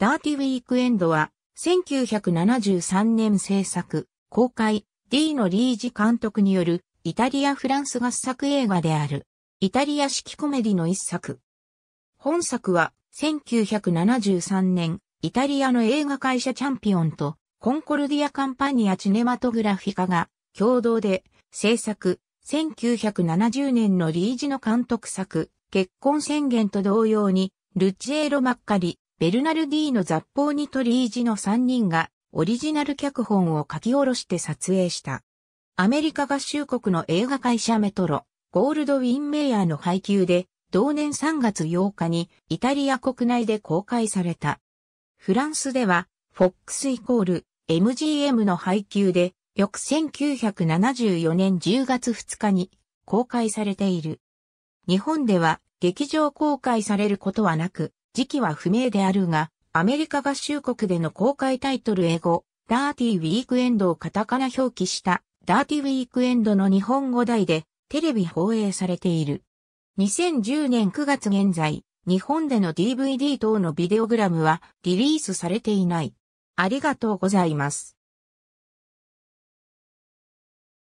ダーティウィークエンドは、1973年制作、公開、D のリージ監督による、イタリア・フランス合作映画である、イタリア式コメディの一作。本作は、1973年、イタリアの映画会社チャンピオンと、コンコルディア・カンパニア・チネマトグラフィカが、共同で、制作、1970年のリージの監督作、結婚宣言と同様に、ルチエロ・マッカリ、ベルナルディーノ雑報に取りージの3人がオリジナル脚本を書き下ろして撮影した。アメリカ合衆国の映画会社メトロ、ゴールドウィンメイヤーの配給で、同年3月8日にイタリア国内で公開された。フランスでは、FOX イコール MGM の配給で、翌1974年10月2日に公開されている。日本では劇場公開されることはなく、時期は不明であるが、アメリカ合衆国での公開タイトル英語、ダーティーウィークエンドをカタカナ表記したダーティーウィークエンドの日本語題でテレビ放映されている。2010年9月現在、日本での DVD 等のビデオグラムはリリースされていない。ありがとうございます。